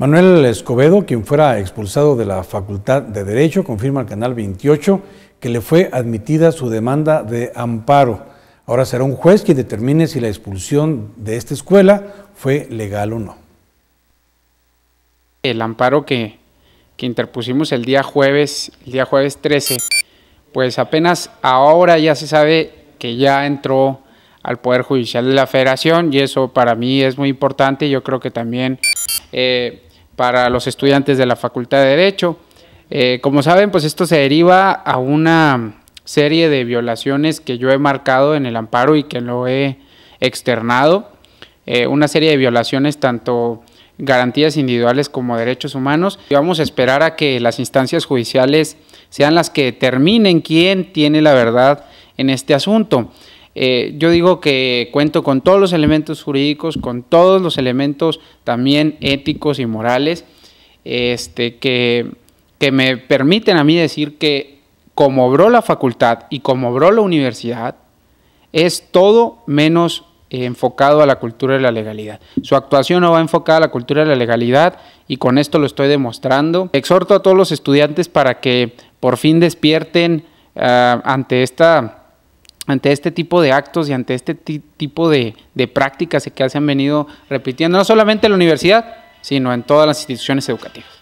Manuel Escobedo, quien fuera expulsado de la Facultad de Derecho, confirma al Canal 28 que le fue admitida su demanda de amparo. Ahora será un juez quien determine si la expulsión de esta escuela fue legal o no. El amparo que, interpusimos el día jueves, el día jueves 13, pues apenas ahora ya se sabe que ya entró al Poder Judicial de la Federación y eso para mí es muy importante. Yo creo que también eh, para los estudiantes de la Facultad de Derecho. Eh, como saben, pues esto se deriva a una serie de violaciones que yo he marcado en el amparo y que lo he externado. Eh, una serie de violaciones tanto garantías individuales como derechos humanos. Y vamos a esperar a que las instancias judiciales sean las que determinen quién tiene la verdad en este asunto. Eh, yo digo que cuento con todos los elementos jurídicos, con todos los elementos también éticos y morales, este, que, me permiten a mí decir que como obró la facultad y como obró la universidad, es todo menos enfocado a la cultura de la legalidad. Su actuación no va enfocada a la cultura de la legalidad y con esto lo estoy demostrando. Exhorto a todos los estudiantes para que por fin despierten ah, ante esta ante este tipo de actos y ante este tipo de, de, prácticas que se han venido repitiendo, no solamente en la universidad, sino en todas las instituciones educativas.